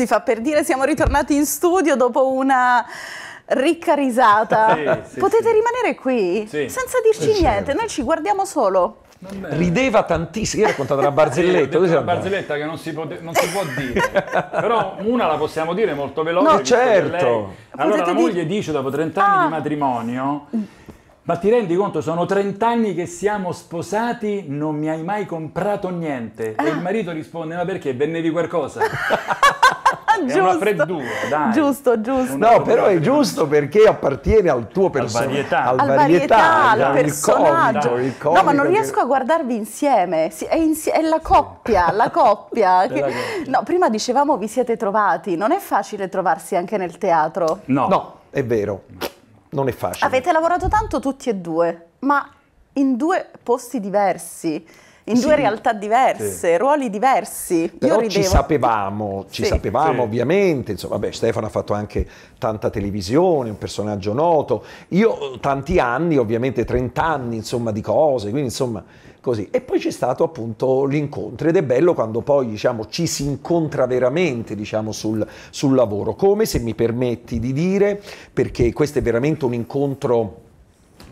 si fa per dire, siamo ritornati in studio dopo una ricca risata. Sì, sì, Potete sì. rimanere qui senza dirci niente, noi ci guardiamo solo. Rideva tantissimo, io ho raccontato una barzelletta. Sì, una barzelletta che non si, non si, può dire, però una la possiamo dire molto veloce. No, certo. Allora Potete la moglie dire... dice dopo 30 anni ah. di matrimonio, mm. ma ti rendi conto, sono 30 anni che siamo sposati, non mi hai mai comprato niente. Ah. E il ah. marito risponde, ma perché? Vendevi qualcosa? giusto. È una freddura, dai. Giusto, giusto. no, però è giusto perché appartiene al tuo personaggio. Al, al varietà. Al personaggio. Comico, il comico no, ma non riesco che... a guardarvi insieme. È, insi- è la coppia, sì. la coppia. no, prima dicevamo vi siete trovati. Non è facile trovarsi anche nel teatro. No. No, è vero. Non è facile. Avete lavorato tanto tutti e due, ma in due posti diversi in sì, due realtà diverse, sì. ruoli diversi. Però Io ci sapevamo, ci sì. sapevamo ovviamente, insomma, vabbè, Stefano ha fatto anche tanta televisione, un personaggio noto, io tanti anni, ovviamente 30 anni, insomma, di cose, quindi insomma, così. E poi c'è stato appunto l'incontro ed è bello quando poi, diciamo, ci si incontra veramente, diciamo, sul, sul lavoro. Come, se mi permetti di dire, perché questo è veramente un incontro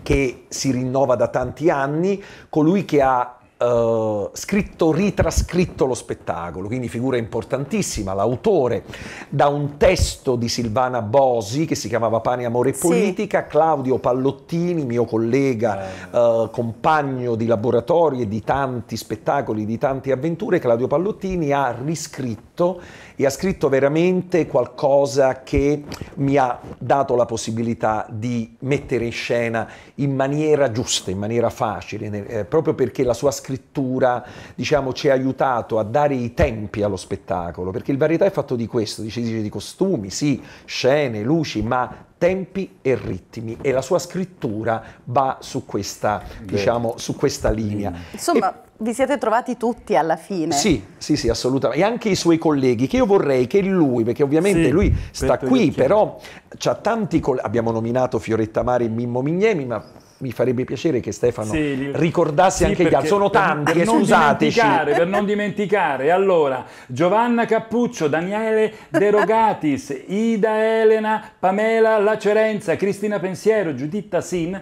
che si rinnova da tanti anni, colui che ha eh, scritto, ritrascritto lo spettacolo, quindi figura importantissima, l'autore, da un testo di Silvana Bosi che si chiamava Pane, Amore e Politica, sì. Claudio Pallottini, mio collega, eh. uh, compagno di laboratorio e di tanti spettacoli, di tante avventure, Claudio Pallottini ha riscritto e ha scritto veramente qualcosa che mi ha dato la possibilità di mettere in scena in maniera giusta, in maniera facile, eh, proprio perché la sua scrittura scrittura, diciamo, ci ha aiutato a dare i tempi allo spettacolo, perché il varietà è fatto di questo, dice, dice di costumi, sì, scene, luci, ma tempi e ritmi e la sua scrittura va su questa, diciamo, su questa linea. Insomma, e... vi siete trovati tutti alla fine. Sì, sì, sì, assolutamente. E anche i suoi colleghi, che io vorrei che lui, perché ovviamente sì, lui sta qui, però c'ha tanti colleghi, abbiamo nominato Fioretta Mari e Mimmo Mignemi, ma mi farebbe piacere che Stefano sì, ricordasse sì, anche gli altri. Sono tanti, per, per scusateci. per non dimenticare, allora, Giovanna Cappuccio, Daniele De Rogatis, Ida Elena, Pamela Lacerenza, Cristina Pensiero, Giuditta Sin,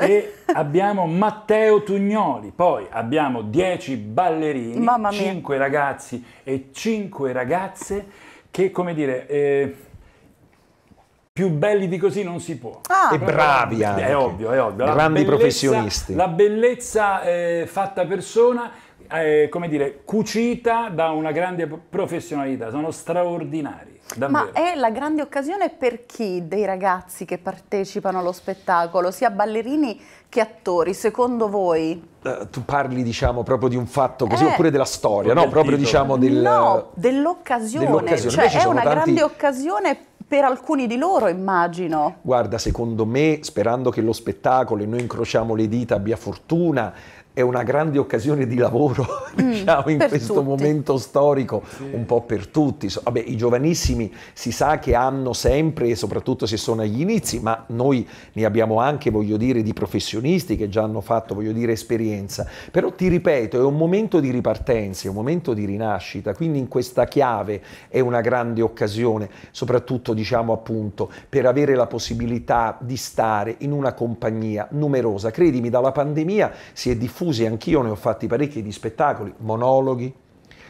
e abbiamo Matteo Tugnoli, poi abbiamo 10 ballerini, 5 ragazzi e 5 ragazze che, come dire, eh, più belli di così non si può. Ah, e bravi anche. È ovvio, è ovvio. Grandi bellezza, professionisti. La bellezza eh, fatta persona, eh, come dire, cucita da una grande professionalità. Sono straordinari. Davvero. Ma è la grande occasione per chi dei ragazzi che partecipano allo spettacolo, sia ballerini che attori, secondo voi? Uh, tu parli, diciamo, proprio di un fatto così, eh, oppure della storia, no? Del proprio, titolo. diciamo, del, no, dell'occasione. Dell cioè, è una tanti... grande occasione per alcuni di loro, immagino. Guarda, secondo me, sperando che lo spettacolo e noi incrociamo le dita abbia fortuna, è una grande occasione di lavoro, mm, diciamo, in questo tutti. momento storico, sì. un po' per tutti. Vabbè, I giovanissimi si sa che hanno sempre, soprattutto se sono agli inizi, ma noi ne abbiamo anche, voglio dire, di professionisti che già hanno fatto, voglio dire, esperienza. Però ti ripeto, è un momento di ripartenza, è un momento di rinascita, quindi in questa chiave è una grande occasione, soprattutto, diciamo, appunto, per avere la possibilità di stare in una compagnia numerosa. Credimi, dalla pandemia si è diffuso diffusi, anch'io ne ho fatti parecchi di spettacoli, monologhi,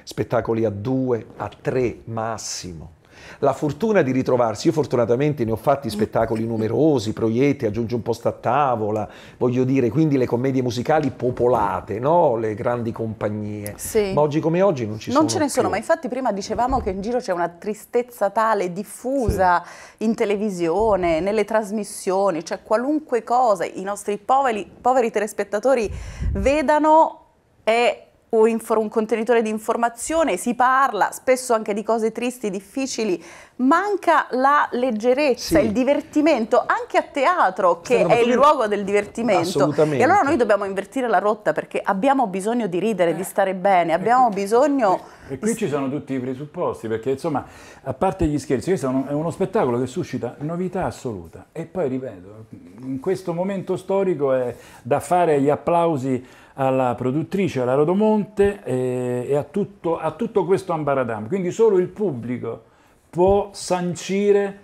spettacoli a due, a tre massimo la fortuna di ritrovarsi, io fortunatamente ne ho fatti spettacoli mm. numerosi, proietti, aggiungi un posto a tavola, voglio dire, quindi le commedie musicali popolate, no? le grandi compagnie, sì. ma oggi come oggi non ci non sono Non ce ne più. sono, ma infatti prima dicevamo che in giro c'è una tristezza tale diffusa sì. in televisione, nelle trasmissioni, cioè qualunque cosa i nostri poveri, poveri telespettatori vedano è un contenitore di informazione, si parla spesso anche di cose tristi, difficili, manca la leggerezza, sì. il divertimento, anche a teatro che Stanno è il luogo del divertimento. E allora noi dobbiamo invertire la rotta perché abbiamo bisogno di ridere, di eh. stare bene, abbiamo bisogno... E qui ci sono tutti i presupposti perché insomma, a parte gli scherzi, questo è uno, è uno spettacolo che suscita novità assoluta. E poi ripeto, in questo momento storico è da fare gli applausi alla produttrice, alla Rodomonte eh, e a tutto, a tutto questo Ambaradam. Quindi solo il pubblico può sancire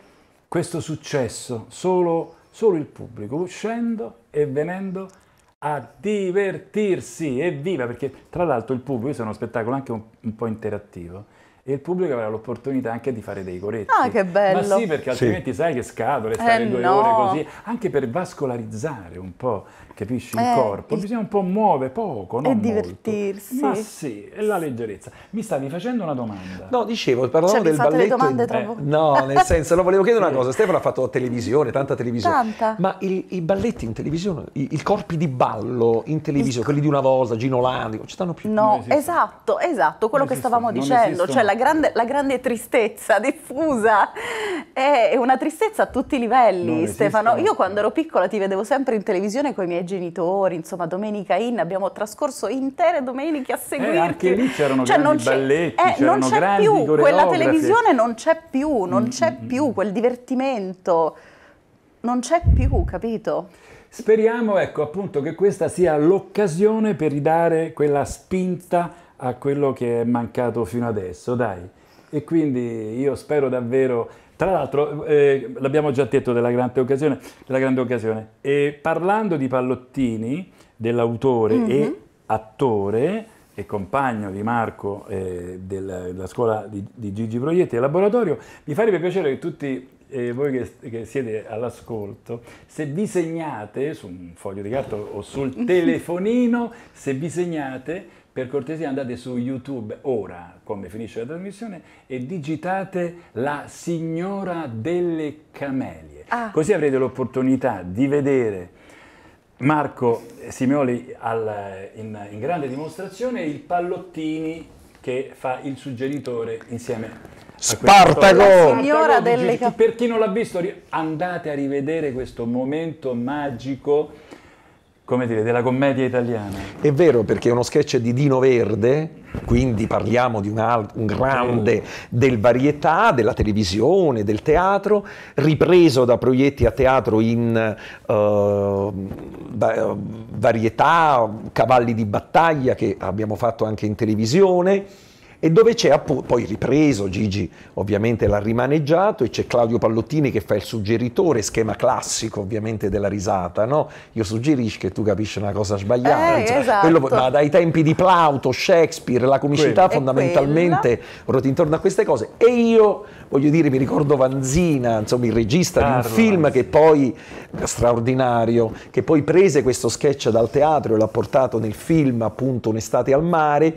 questo successo, solo, solo il pubblico, uscendo e venendo a divertirsi, evviva, perché tra l'altro il pubblico, questo è uno spettacolo anche un, un po' interattivo, e il pubblico avrà l'opportunità anche di fare dei coretti. Ah, che bello! Ma sì, perché altrimenti sì. sai che scatole, stare eh, due no. ore così, anche per vascolarizzare un po', capisci, il eh, corpo, bisogna un po' muovere poco, no? E divertirsi. Molto. Ma sì, è la leggerezza. Mi stavi facendo una domanda. No, dicevo, parlavo cioè, del balletto. Domande, in... eh. No, nel senso, no, volevo chiedere una cosa, Stefano ha fatto televisione, tanta televisione, tanta. ma i, i, balletti in televisione, i, i, corpi di ballo in televisione, quelli di una volta, Gino Landico, ci stanno più. No, esatto, esatto, quello non che esiste, stavamo dicendo, cioè esistono. cioè la grande, la grande tristezza diffusa è una tristezza a tutti i livelli, non Stefano. Esiste. Io quando ero piccola ti vedevo sempre in televisione con i miei genitori, insomma, domenica in, abbiamo trascorso intere domeniche a eh, seguirti. Eh, anche lì c'erano cioè, grandi balletti, eh, c'erano non c'è più, quella televisione non c'è più, non mm, c'è mm, più mm. quel divertimento, non c'è più, capito? Speriamo, ecco, appunto, che questa sia l'occasione per ridare quella spinta a quello che è mancato fino adesso, dai. E quindi io spero davvero, tra l'altro eh, l'abbiamo già detto della grande occasione, della grande occasione. E parlando di Pallottini, dell'autore mm -hmm. e mhm. attore e compagno di Marco eh, della, della, scuola di, di Gigi Proietti e laboratorio, mi farebbe piacere che tutti eh, voi che, che, siete all'ascolto, se vi segnate su un foglio di carta o sul telefonino, se vi segnate, per cortesia andate su YouTube ora, come finisce la trasmissione, e digitate La Signora delle Camelie. Ah. Così avrete l'opportunità di vedere Marco Simeoli al, in, in grande dimostrazione e il Pallottini che fa il suggeritore insieme a Spartaco! Signora delle... Per chi non l'ha visto, andate a rivedere questo momento magico come dire, della commedia italiana. È vero, perché è uno sketch di Dino Verde, quindi parliamo di una, un grande del varietà, della televisione, del teatro, ripreso da proietti a teatro in uh, varietà, cavalli di battaglia che abbiamo fatto anche in televisione e dove c'è appunto, poi ripreso, Gigi ovviamente l'ha rimaneggiato e c'è Claudio Pallottini che fa il suggeritore, schema classico ovviamente della risata, no? Io suggerisco che tu capisci una cosa sbagliata, eh, insomma, esatto. quello, ma dai tempi di Plauto, Shakespeare, la comicità quello. fondamentalmente ruota intorno a queste cose e io voglio dire mi ricordo Vanzina, insomma il regista Carlo, di un film Vanzina. che poi straordinario, che poi prese questo sketch dal teatro e l'ha portato nel film appunto Un'estate al mare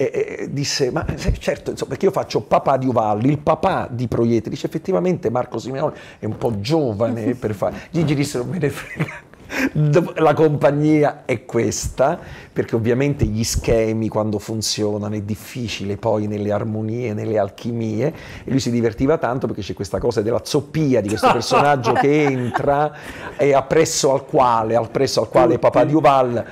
e, e, disse, ma certo, insomma, perché io faccio papà di Uvalli, il papà di Proietti, dice effettivamente Marco Simeone è un po' giovane per fare, Gigi disse non me ne frega, la compagnia è questa, perché ovviamente gli schemi quando funzionano è difficile poi nelle armonie, nelle alchimie, e lui si divertiva tanto perché c'è questa cosa della zoppia di questo personaggio che entra e appresso al quale, appresso al quale papà di Uval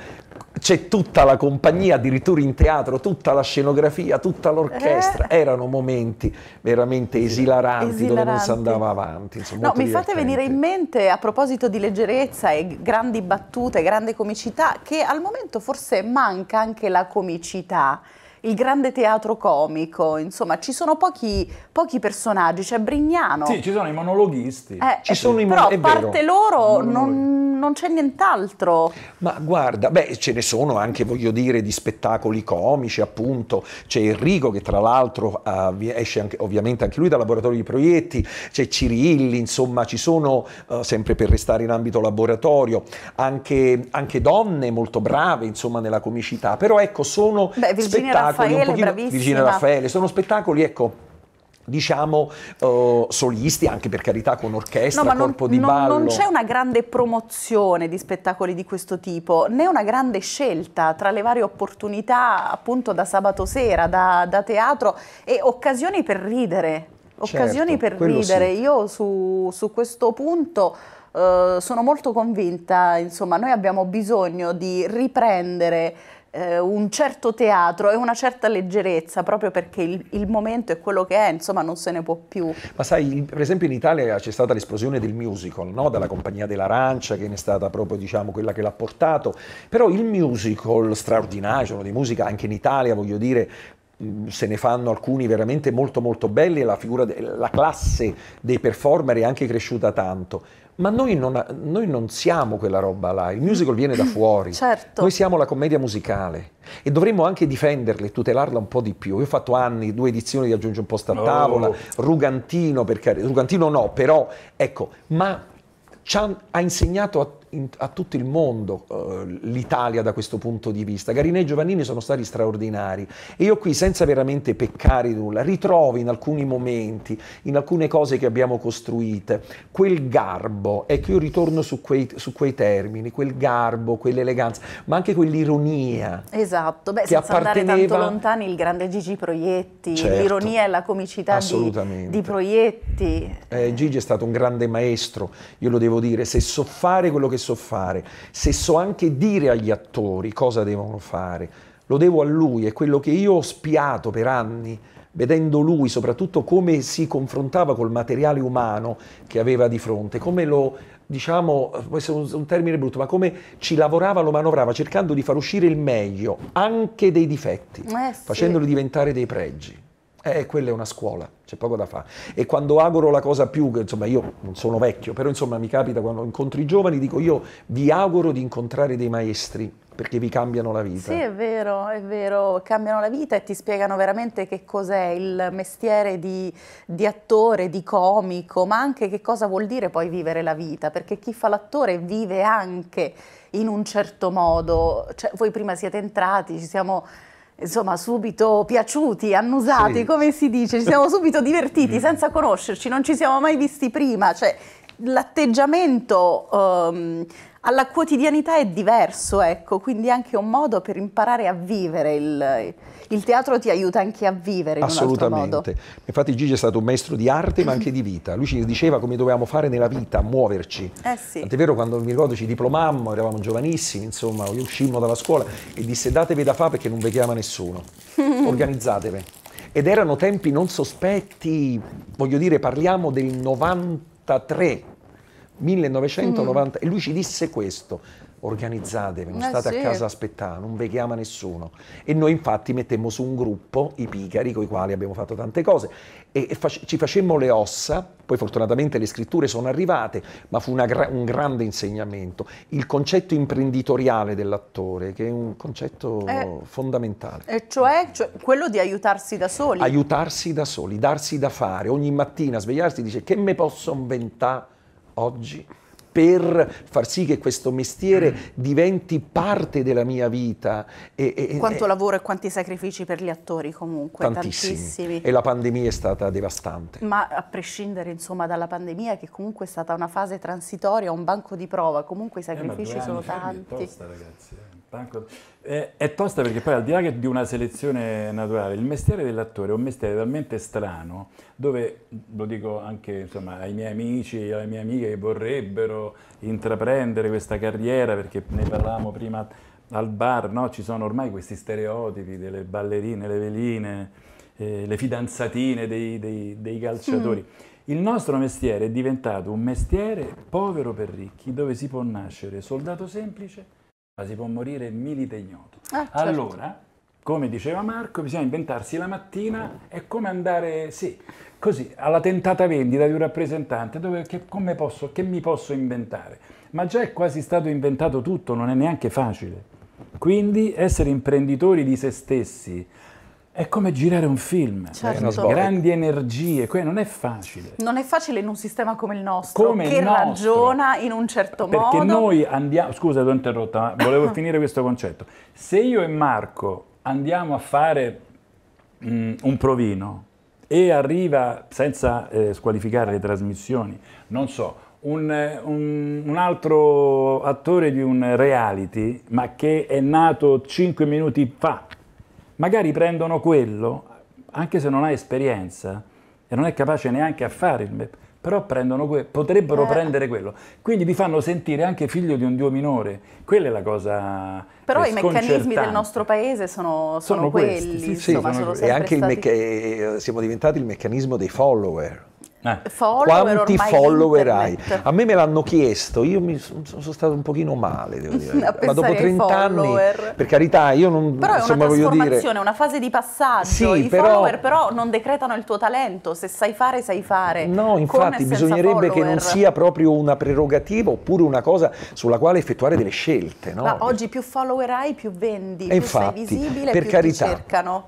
c'è tutta la compagnia, addirittura in teatro, tutta la scenografia, tutta l'orchestra. Eh. Erano momenti veramente esilaranti, esilaranti, dove non si andava avanti. Insomma, no, mi divertente. fate venire in mente, a proposito di leggerezza e grandi battute, grande comicità, che al momento forse manca anche la comicità il grande teatro comico, insomma ci sono pochi, pochi personaggi, c'è Brignano. Sì, ci sono i monologhisti. Eh, ci sono sì. i mon- però a parte vero, loro non, non, c'è nient'altro. Ma guarda, beh ce ne sono anche, voglio dire, di spettacoli comici, appunto, c'è Enrico che tra l'altro uh, esce anche, ovviamente anche lui dal laboratorio di proietti, c'è Cirilli, insomma ci sono, uh, sempre per restare in ambito laboratorio, anche, anche donne molto brave, insomma, nella comicità, però ecco, sono... Beh, Virginia spettacoli spettacoli Raffaele, un pochino bravissima. Virginia Raffaele, sono spettacoli, ecco, diciamo uh, solisti anche per carità con orchestra, no, corpo non, di ballo. Non c'è una grande promozione di spettacoli di questo tipo, né una grande scelta tra le varie opportunità appunto da sabato sera, da, da teatro e occasioni per ridere. Occasioni certo, per ridere. Sì. Io su, su questo punto... Uh, sono molto convinta, insomma, noi abbiamo bisogno di riprendere eh, un certo teatro e una certa leggerezza, proprio perché il, il, momento è quello che è, insomma non se ne può più. Ma sai, per esempio in Italia c'è stata l'esplosione del musical, no? dalla Compagnia dell'Arancia, che ne è stata proprio diciamo, quella che l'ha portato, però il musical straordinario, di musica anche in Italia, voglio dire, se ne fanno alcuni veramente molto molto belli, e la, figura, la classe dei performer è anche cresciuta tanto, ma noi non, noi non, siamo quella roba là, il musical viene da fuori, certo. noi siamo la commedia musicale e dovremmo anche difenderla e tutelarla un po' di più. Io ho fatto anni, due edizioni di Aggiungi un posto a oh. tavola, oh. Rugantino, per car- Rugantino no, però ecco, ma ci ha insegnato a in, a tutto il mondo uh, l'Italia da questo punto di vista. Garinè e Giovannini sono stati straordinari e io qui senza veramente peccare nulla ritrovo in alcuni momenti, in alcune cose che abbiamo costruite, quel garbo, che ecco, io ritorno su quei, su quei termini, quel garbo, quell'eleganza, ma anche quell'ironia. Esatto, beh senza apparteneva... andare tanto lontani il grande Gigi Proietti, certo, l'ironia e la comicità di, di, Proietti. Eh, Gigi è stato un grande maestro, io lo devo dire, se so fare quello che so fare, se so anche dire agli attori cosa devono fare, lo devo a lui, è quello che io ho spiato per anni vedendo lui soprattutto come si confrontava col materiale umano che aveva di fronte, come lo, diciamo, può essere un termine brutto, ma come ci lavorava, lo manovrava, cercando di far uscire il meglio, anche dei difetti, eh sì. facendoli diventare dei pregi. Eh, eh, quella è una scuola, c'è poco da fare. E quando auguro la cosa più, insomma io non sono vecchio, però insomma mi capita quando incontro i giovani, dico io vi auguro di incontrare dei maestri perché vi cambiano la vita. Sì, è vero, è vero, cambiano la vita e ti spiegano veramente che cos'è il mestiere di, di, attore, di comico, ma anche che cosa vuol dire poi vivere la vita, perché chi fa l'attore vive anche in un certo modo. Cioè, voi prima siete entrati, ci siamo insomma, subito piaciuti, annusati, sì. come si dice, ci siamo subito divertiti mm. senza conoscerci, non ci siamo mai visti prima, cioè l'atteggiamento um, alla quotidianità è diverso, ecco, quindi anche un modo per imparare a vivere. Il, il teatro ti aiuta anche a vivere in Assolutamente. Infatti Gigi è stato un maestro di arte ma anche di vita. Lui ci diceva come dovevamo fare nella vita, muoverci. Eh sì. Tant'è vero quando mi ricordo ci diplomammo, eravamo giovanissimi, insomma, uscimmo dalla scuola e disse datevi da fa perché non vi chiama nessuno. Organizzatevi. Ed erano tempi non sospetti, voglio dire, parliamo del 93 1990 mm. e lui ci disse questo organizzatevi, non eh state sì. a casa a aspettare, non vi chiama nessuno e noi infatti mettemmo su un gruppo i picari con i quali abbiamo fatto tante cose e, e fac ci facemmo le ossa poi fortunatamente le scritture sono arrivate ma fu gra un grande insegnamento il concetto imprenditoriale dell'attore che è un concetto eh, fondamentale e cioè, cioè quello di aiutarsi da soli aiutarsi da soli, darsi da fare ogni mattina svegliarsi e dire che me posso inventare oggi per far sì che questo mestiere mm. diventi parte della mia vita. E, e, Quanto e, lavoro e quanti sacrifici per gli attori comunque, tantissimi. tantissimi. E la pandemia è stata devastante. Ma a prescindere insomma dalla pandemia che comunque è stata una fase transitoria, un banco di prova, comunque i eh, sacrifici eh, sono tanti. Tosta, ragazzi. Eh, è, tosta perché poi al di là di una selezione naturale, il mestiere dell'attore è un mestiere talmente strano, dove lo dico anche insomma, ai miei amici e alle mie amiche che vorrebbero intraprendere questa carriera, perché ne parlavamo prima al bar, no? ci sono ormai questi stereotipi delle ballerine, le veline, eh, le fidanzatine dei, dei, dei calciatori. Mm. Il nostro mestiere è diventato un mestiere povero per ricchi, dove si può nascere soldato semplice ma si può morire milite ignoto. Ah, allora, come diceva Marco, bisogna inventarsi la mattina, è come andare, sì, così, alla tentata vendita di un rappresentante, dove, che, posso, che mi posso inventare? Ma già è quasi stato inventato tutto, non è neanche facile. Quindi essere imprenditori di se stessi, è come girare un film, certo. grandi energie, non è facile. Non è facile in un sistema come il nostro, come che il nostro. ragiona in un certo Perché modo. Perché noi andiamo, scusa ti ho interrotta, ma volevo finire questo concetto. Se io e Marco andiamo a fare mh, mm, un provino e arriva, senza eh, squalificare le trasmissioni, non so, un, un, un, altro attore di un reality, ma che è nato 5 minuti fa, magari prendono quello, anche se non ha esperienza e non è capace neanche a fare il MEP, però que- potrebbero eh. prendere quello. Quindi vi fanno sentire anche figlio di un dio minore. Quella è la cosa. Però i meccanismi del nostro paese sono, sono, sono quelli. Questi, sì, insomma, sì, sono sono e anche mecca- eh, siamo diventati il meccanismo dei follower. Eh. Follower Quanti follower hai? A me me l'hanno chiesto, io mi sono, sono stato un pochino male, devo dire. Ma dopo 30 follower. anni, per carità, io non però insomma, è una trasformazione, dire... una fase di passaggio. Sì, I però... follower però non decretano il tuo talento, se sai fare sai fare. No, infatti bisognerebbe follower. che non sia proprio una prerogativa oppure una cosa sulla quale effettuare delle scelte, no? Ma oggi più follower hai, più vendi, e più infatti, sei visibile, per più carità. ti cercano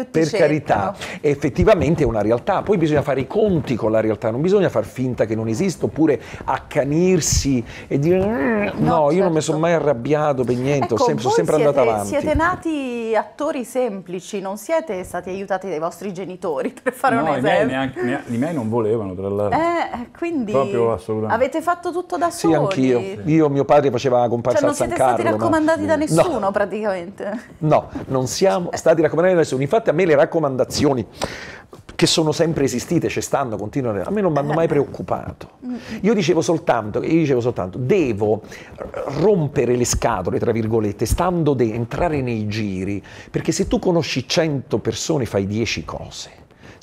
per cercano. carità, effettivamente è una realtà, poi bisogna fare i conti con la realtà, non bisogna far finta che non esista oppure accanirsi e dire mm, no, no certo. io non mi certo. sono mai arrabbiato per niente, ecco, sono sempre, andata avanti. Siete nati attori semplici, non siete stati aiutati dai vostri genitori per fare no, un esempio. I miei, i miei non volevano tra l'altro. Eh, eh quindi Proprio, avete fatto tutto da soli. Sì, anch'io. Sì. Io mio padre faceva comparsa cioè, a San Carlo. non siete stati raccomandati ma... da nessuno no. praticamente. No, non siamo cioè. stati raccomandati da nessuno. Infatti infatti a me le raccomandazioni che sono sempre esistite, ci stanno, continuano, a me non mi hanno mai preoccupato. Mm. Io dicevo, soltanto, io dicevo soltanto, devo rompere le scatole, tra virgolette, stando de, entrare nei giri, perché se tu conosci 100 persone fai 10 cose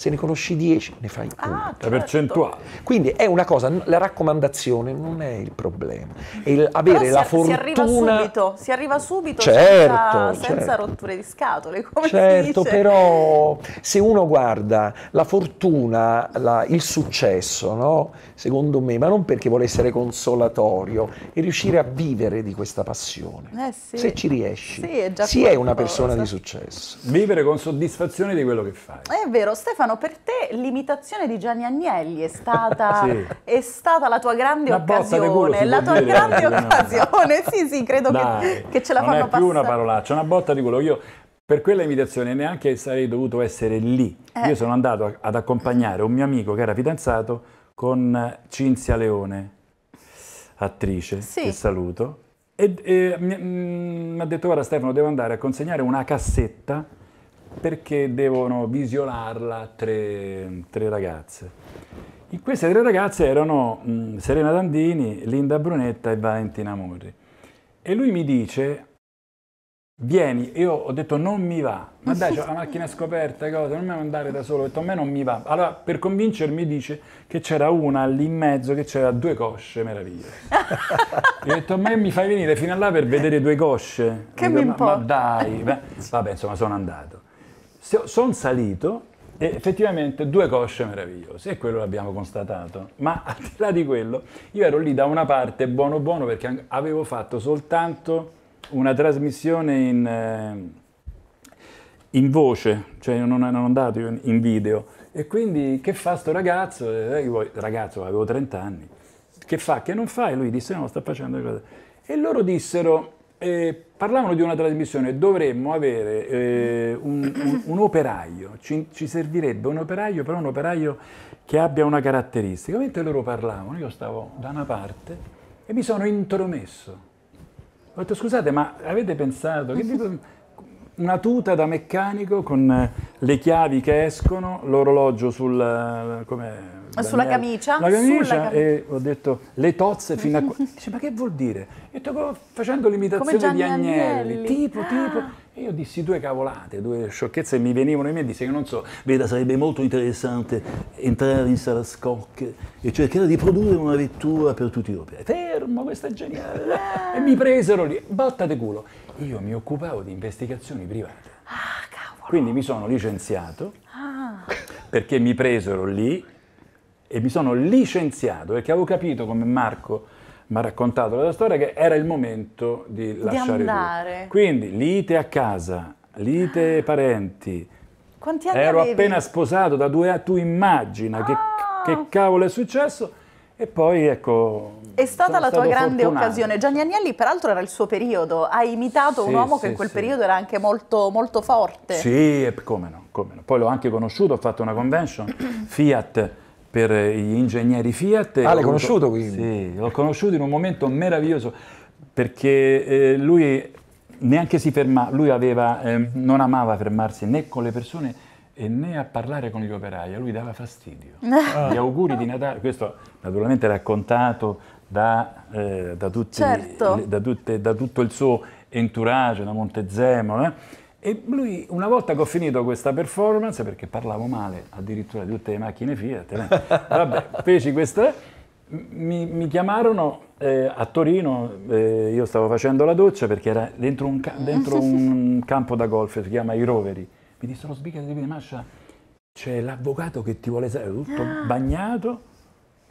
se ne conosci 10 ne fai ah, uno. Certo. La percentuale. Quindi è una cosa, la raccomandazione non è il problema, è il avere si, la fortuna. Si arriva subito, si arriva subito certo, senza, senza certo. rotture di scatole, come certo, però se uno guarda la fortuna, la, il successo, no? secondo me, ma non perché vuole essere consolatorio, è riuscire a vivere di questa passione. Eh sì. Se ci riesci, sì, è, sì è una persona cosa. di successo. Vivere con soddisfazione di quello che fai. È vero, Stefano. Stefano, per te l'imitazione di Gianni Agnelli è stata, sì. è stata la tua grande una occasione. Culo, la tua dire, grande eh, no. occasione, sì, sì, credo Dai, che, che, ce la fanno passare. Non è più una parolaccia, una botta di culo. Io per quella imitazione neanche sarei dovuto essere lì. Eh. Io sono andato ad accompagnare un mio amico che era fidanzato con Cinzia Leone, attrice, sì. che saluto. E, e eh, mi, mm, mi ha detto, guarda Stefano, devo andare a consegnare una cassetta perché devono visionarla tre, tre ragazze. In queste tre ragazze erano mh, mm, Serena Dandini, Linda Brunetta e Valentina Morri. E lui mi dice, vieni, io ho detto non mi va, ma dai c'è la macchina scoperta, cosa, non mi devo andare da solo, ho detto a me non mi va. Allora per convincermi dice che c'era una lì in mezzo che c'era due cosce meraviglia. io ho detto a me mi fai venire fino a là per vedere due cosce? Che mi, mi dico, importa? Ma, ma dai, beh, vabbè insomma sono andato sono salito e effettivamente due cosce meravigliose e quello l'abbiamo constatato. Ma al di là di quello, io ero lì da una parte buono buono perché avevo fatto soltanto una trasmissione in, eh, in voce, cioè non ero andato in video. E quindi che fa sto ragazzo? Eh, io, ragazzo, avevo 30 anni. Che fa? Che non fa? E lui disse no, sta facendo cose. E loro dissero eh, parlavano di una trasmissione, dovremmo avere eh, un, un, un, operaio, ci, ci, servirebbe un operaio, però un operaio che abbia una caratteristica. Mentre loro parlavano, io stavo da una parte e mi sono intromesso. Ho detto scusate, ma avete pensato che una tuta da meccanico con eh, le chiavi che escono, l'orologio sul, eh, ah, sulla camicia. La camicia e ho detto le tozze fino a qua. Dice, ma che vuol dire? Io stavo facendo l'imitazione di Agnelli, Agnelli. tipo, tipo. Ah. E io dissi due cavolate, due sciocchezze che mi venivano in mente, disse che non so, veda, sarebbe molto interessante entrare in sala Scocche e cercare di produrre una vettura per tutti i europei. Fermo, questa è geniale! Ah. e mi presero lì, botta di culo io mi occupavo di investigazioni private. Ah, cavolo. Quindi mi sono licenziato ah. perché mi presero lì e mi sono licenziato perché avevo capito come Marco mi ha raccontato la storia che era il momento di lasciare di andare. Lui. Quindi lite a casa, lite ah. parenti. Quanti anni Ero avevi? appena sposato da due anni, tu immagina ah. che, che cavolo è successo e poi ecco... È stata la tua grande fortunato. occasione. Gianni Agnelli peraltro era il suo periodo, hai imitato sì, un uomo sì, che in quel sì. periodo era anche molto, molto forte. Sì, come no, come no. Poi l'ho anche conosciuto, ho fatto una convention Fiat per eh, gli ingegneri Fiat. Ah, l'hai conosciuto quindi? Sì, l'ho conosciuto in un momento meraviglioso perché eh, lui neanche si fermava, lui aveva, eh, non amava fermarsi né con le persone e né a parlare con gli operai, a lui dava fastidio. Ah. Gli auguri di Natale, questo naturalmente raccontato da, eh, da, tutti, certo. da, tutte, da, tutto il suo entourage, da Montezemo, eh? e lui una volta che ho finito questa performance, perché parlavo male addirittura di tutte le macchine Fiat, eh. vabbè, feci questa, mi, mi chiamarono eh, a Torino, eh, io stavo facendo la doccia perché era dentro un, dentro un campo da golf, si chiama I Roveri, mi dissero lo di Mascia, c'è l'avvocato che ti vuole sapere, tutto ah. bagnato,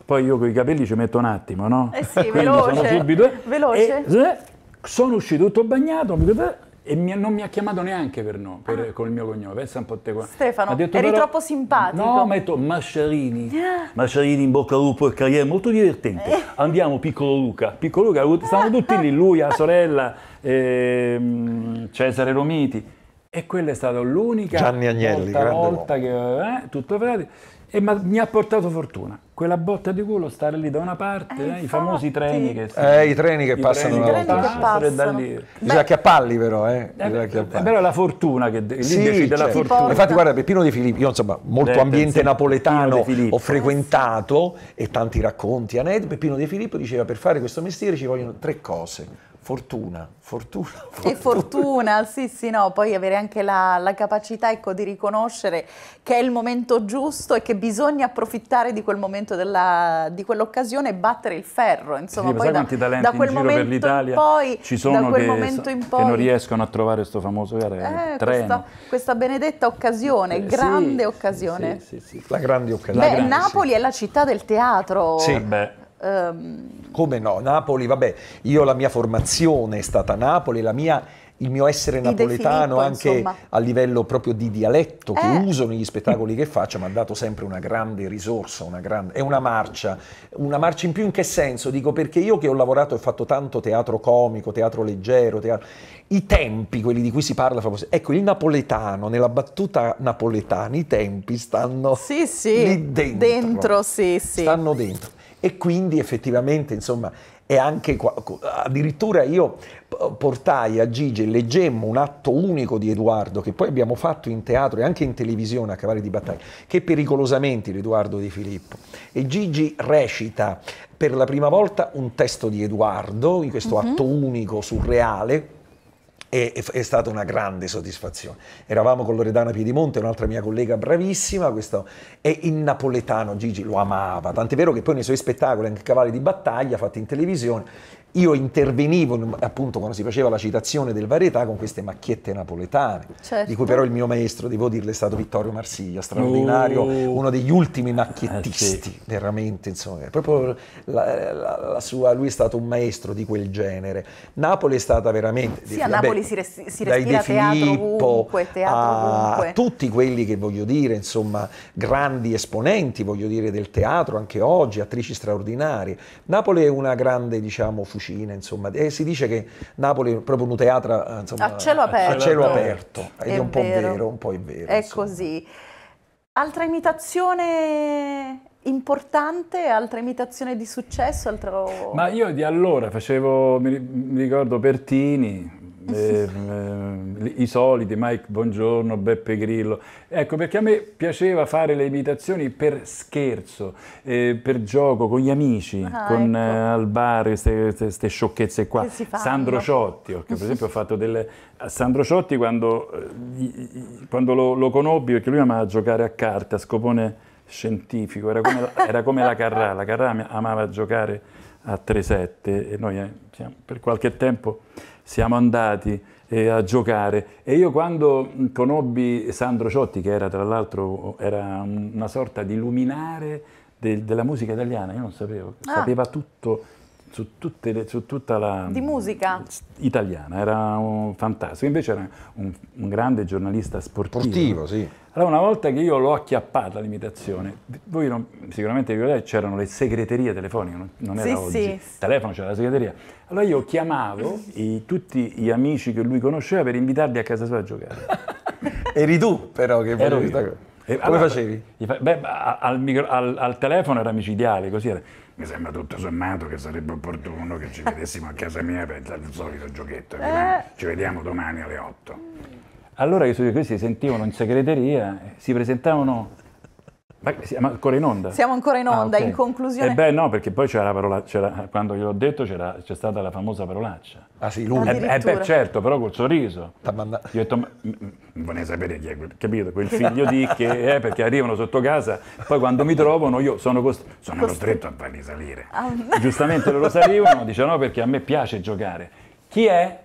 poi io con i capelli ci metto un attimo, no? Eh sì, veloce, sono subito, veloce. E, sono uscito tutto bagnato, e mi, non mi ha chiamato neanche per no, per, ah. col mio cognome, pensa un po' te qua. Stefano, ha detto, eri però, troppo simpatico. No, mi detto Masciarini, ah. Masciarini in bocca al lupo e carriera, molto divertente. Eh. Andiamo piccolo Luca, piccolo Luca, stavano ah. tutti lì, lui, la sorella, eh, Cesare Romiti. E quella è stata l'unica Gianni Agnelli, volta, volta che eh, tutto frate, e ma, mi ha portato fortuna. Quella botta di culo, stare lì da una parte, eh, eh, i famosi eh, treni che, i treni che passano treni, treni volta. Che passano. da lì. Bisogna acchiapparli però, eh. eh, eh però è la fortuna che lì sì, decide cioè, la certo. fortuna. Infatti guarda Peppino De Filippi, io insomma molto Dette, ambiente sì, napoletano ho frequentato e tanti racconti, Aned, Peppino De Filippo diceva per fare questo mestiere ci vogliono tre cose Fortuna, fortuna, fortuna. E fortuna, sì, sì, no, poi avere anche la, la capacità ecco, di riconoscere che è il momento giusto e che bisogna approfittare di quel momento, della, di quell'occasione e battere il ferro. Insomma, sì, poi da, talenti da quel in giro per l'Italia poi, ci sono che, poi, che, non riescono a trovare questo famoso eh, questa, questa, benedetta occasione, eh, grande sì, occasione. Sì, sì, sì, la grande occasione. Beh, grande, Napoli è la città del teatro. Sì, beh. Um... Come no? Napoli, vabbè, io la mia formazione è stata Napoli, la mia il mio essere napoletano Filippo, anche insomma. a livello proprio di dialetto che eh. uso negli spettacoli che faccio mi ha dato sempre una grande risorsa, una grande, è una marcia, una marcia in più in che senso? Dico perché io che ho lavorato e fatto tanto teatro comico, teatro leggero, teatro, i tempi, quelli di cui si parla, ecco il napoletano, nella battuta napoletana i tempi stanno sì, sì. lì dentro, dentro sì, sì. stanno dentro e quindi effettivamente insomma è anche qua, addirittura io portai a Gigi, leggemmo un atto unico di Edoardo che poi abbiamo fatto in teatro e anche in televisione a cavalli di battaglia, che è pericolosamente l'Edoardo di Filippo. E Gigi recita per la prima volta un testo di Edoardo, in questo uh mhm. -huh. atto unico, surreale, e, è stata una grande soddisfazione. Eravamo con Loredana Piedimonte, un'altra mia collega bravissima, questo è in napoletano, Gigi lo amava, tant'è vero che poi nei suoi spettacoli, anche Cavalli di battaglia, fatti in televisione, io intervenivo appunto quando si faceva la citazione del varietà con queste macchiette napoletane, certo. di cui certo. però il mio maestro, devo dirle, è stato Vittorio Marsiglia, straordinario, oh. uno degli ultimi macchiettisti, eh, sì. veramente, insomma, proprio la, la, la sua, lui è stato un maestro di quel genere. Napoli è stata veramente... Sì, a Napoli si, res, si respira teatro ovunque, teatro a, ovunque. A tutti quelli che voglio dire, insomma, grandi esponenti, voglio dire, del teatro anche oggi, attrici straordinarie. Napoli è una grande, diciamo, fusione fucine, insomma. E si dice che Napoli è proprio un teatro eh, insomma, a cielo aperto. A cielo aperto. è, è un po' vero. vero, un po' è vero. È insomma. così. Altra imitazione importante, altra imitazione di successo, altro... Ma io di allora facevo, mi ricordo Pertini, eh, i soliti, Mike Buongiorno, Beppe Grillo. Ecco, perché a me piaceva fare le imitazioni per scherzo, eh, per gioco, con gli amici, ah, con, ecco. Eh, al bar, queste sciocchezze qua. Sandro Ciotti, che per esempio ho fatto delle... Sandro Ciotti quando, eh, quando lo, lo conobbi, perché lui amava giocare a carte, a scopone scientifico, era come, era come la Carrà, la Carrà amava giocare a 3-7 e noi eh, siamo, per qualche tempo siamo andati eh, a giocare e io quando mm, conobbi Sandro Ciotti che era tra l'altro una sorta di luminare de, della musica italiana, io non sapevo, ah. sapeva tutto su, tutte, su, tutta la... Di musica? Italiana, era un, fantastico, invece era un, un grande giornalista sportivo. Sportivo, sì allora una volta che io l'ho acchiappata l'imitazione, voi non, sicuramente vi ricordate c'erano le segreterie telefoniche, non, non era sì, oggi, sì. telefono c'era la segreteria. Allora io chiamavo i, tutti gli amici che lui conosceva per invitarli a casa sua a giocare. Eri tu però che Ero io. Cosa. E, Come allora, facevi? Beh, al, micro, al, al telefono era micidiale, così era mi sembra tutto sommato che sarebbe opportuno che ci vedessimo a casa mia per il solito giochetto. Eh. Ci vediamo domani alle 8. Allora i succede? Questi si sentivano in segreteria, si presentavano... Ma siamo ancora in onda? Siamo ancora in ah, onda, ah, okay. in conclusione. Eh beh no, perché poi c'era la parola, quando gliel'ho detto c'è stata la famosa parolaccia. Ah sì, lui. Eh, eh, beh certo, però col sorriso. Gli ho detto, ma, vorrei sapere chi è, capito? Quel figlio di che, eh, perché arrivano sotto casa, poi quando mi trovano io sono, cost- sono costretto a farli salire. Ah, Giustamente loro salivano, dicevano perché a me piace giocare. Chi è?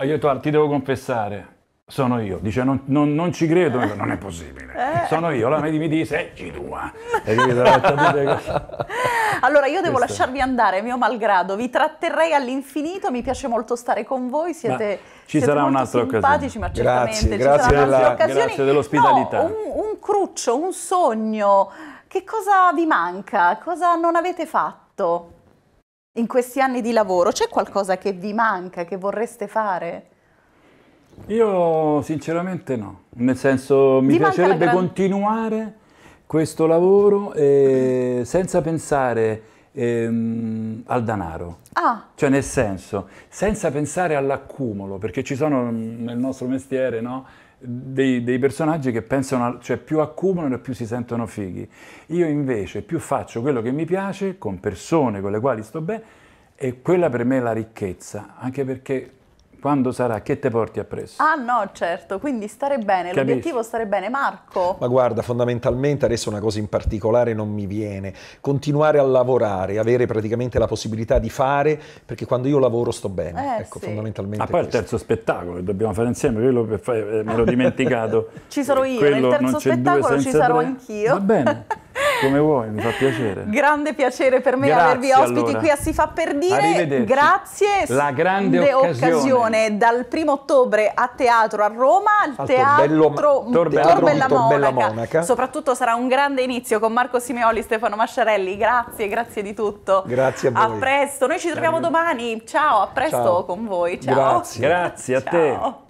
Io ho detto, ah, ti devo confessare sono io. Dice, non, non, non ci credo, dico, eh. non è possibile. Eh. Sono io. La allora, mi dice, eh, tua. allora io devo Questo. lasciarvi andare, mio malgrado. Vi tratterrei all'infinito, mi piace molto stare con voi, siete... Ma ci siete sarà un'altra occasione. Ma grazie, grazie, della, grazie dell'ospitalità. No, un, un cruccio, un sogno, che cosa vi manca? Cosa non avete fatto in questi anni di lavoro? C'è qualcosa che vi manca, che vorreste fare? Io sinceramente no, nel senso mi Ti piacerebbe gran... continuare questo lavoro eh, senza pensare ehm, al denaro. Ah. Cioè nel senso, senza pensare all'accumulo, perché ci sono mm, nel nostro mestiere, no? Dei, dei, personaggi che pensano, a, cioè più accumulano e più si sentono fighi. Io invece più faccio quello che mi piace con persone con le quali sto bene e quella per me è la ricchezza, anche perché quando sarà che te porti appresso. Ah no, certo, quindi stare bene, l'obiettivo è stare bene. Marco? Ma guarda, fondamentalmente adesso una cosa in particolare non mi viene, continuare a lavorare, avere praticamente la possibilità di fare, perché quando io lavoro sto bene, eh, ecco, sì. fondamentalmente. Ma poi il terzo spettacolo che dobbiamo fare insieme, quello per fare, eh, me l'ho dimenticato. ci sarò io, quello nel terzo spettacolo ci sarò anch'io. Va bene. Come vuoi, mi fa piacere. Grande piacere per me Grazie, avervi ospiti allora. qui a Si fa per dire. Grazie. La grande occasione. occasione. dal primo ottobre a teatro a Roma, al, al teatro Torbella, Monaca. Monaca. Soprattutto sarà un grande inizio con Marco Simeoli, e Stefano Masciarelli. Grazie, grazie di tutto. Grazie a voi. A presto, noi ci troviamo domani. Ciao, a presto Ciao. con voi. Ciao. Grazie, grazie a te.